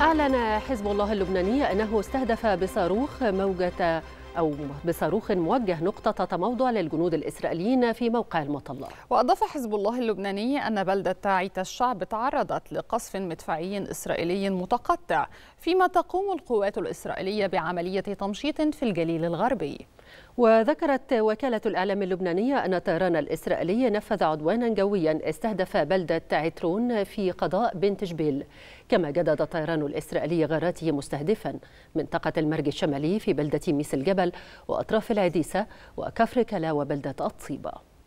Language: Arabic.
أعلن حزب الله اللبناني أنه استهدف بصاروخ موجة أو بصاروخ موجه نقطة تموضع للجنود الإسرائيليين في موقع المطلة وأضاف حزب الله اللبناني أن بلدة عيت الشعب تعرضت لقصف مدفعي إسرائيلي متقطع فيما تقوم القوات الإسرائيلية بعملية تمشيط في الجليل الغربي وذكرت وكالة الإعلام اللبنانية أن طيران الإسرائيلي نفذ عدوانا جويا استهدف بلدة عترون في قضاء بنت جبيل كما جدد الطيران الإسرائيلي غاراته مستهدفا منطقة المرج الشمالي في بلدة ميس الجبل وأطراف العديسة وكفر كلا وبلدة الطيبة